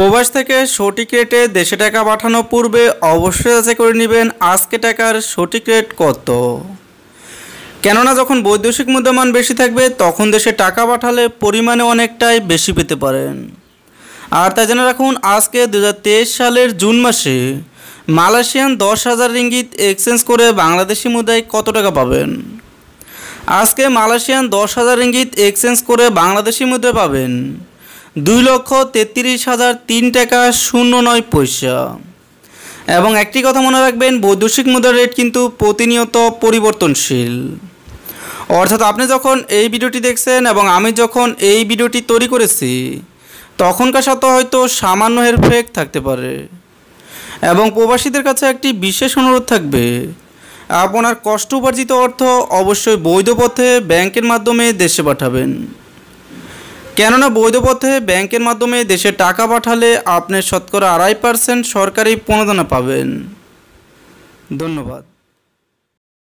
প্রবাস থেকে সঠিক রেটে দেশে টাকা পাঠানোর পূর্বে অবশ্যই যাচাই করে নেবেন আজকে টাকার সঠিক রেট কত কেননা যখন বৈদেশিক মুদ্রামান বেশি থাকবে তখন দেশে টাকা পাঠালে পরিমাণে অনেকটাই বেশি পেতে পারেন আর তাই জেনে রাখুন আজকে দু সালের জুন মাসে মালয়েশিয়ান দশ হাজার রিঙ্গিত এক্সচেঞ্জ করে বাংলাদেশি মুদ্রায় কত টাকা পাবেন আজকে মালয়েশিয়ান দশ হাজার রিঙ্গিত এক্সচেঞ্জ করে বাংলাদেশি মুদ্রায় পাবেন দুই লক্ষ তেত্রিশ হাজার তিন টাকা শূন্য নয় পয়সা এবং একটি কথা মনে রাখবেন বৈদেশিক মুদ্রার রেট কিন্তু প্রতিনিয়ত পরিবর্তনশীল অর্থাৎ আপনি যখন এই ভিডিওটি দেখছেন এবং আমি যখন এই ভিডিওটি তৈরি করেছি তখনকার সাথে হয়তো সামান্য হেরফেক থাকতে পারে এবং প্রবাসীদের কাছে একটি বিশেষ অনুরোধ থাকবে আপনার কষ্ট উপার্জিত অর্থ অবশ্যই বৈধ পথে ব্যাংকের মাধ্যমে দেশে পাঠাবেন কেননা বৈধ পথে ব্যাংকের মাধ্যমে দেশে টাকা পাঠালে আপনি শতকরা আড়াই পার্সেন্ট সরকারি প্রণোদনা পাবেন ধন্যবাদ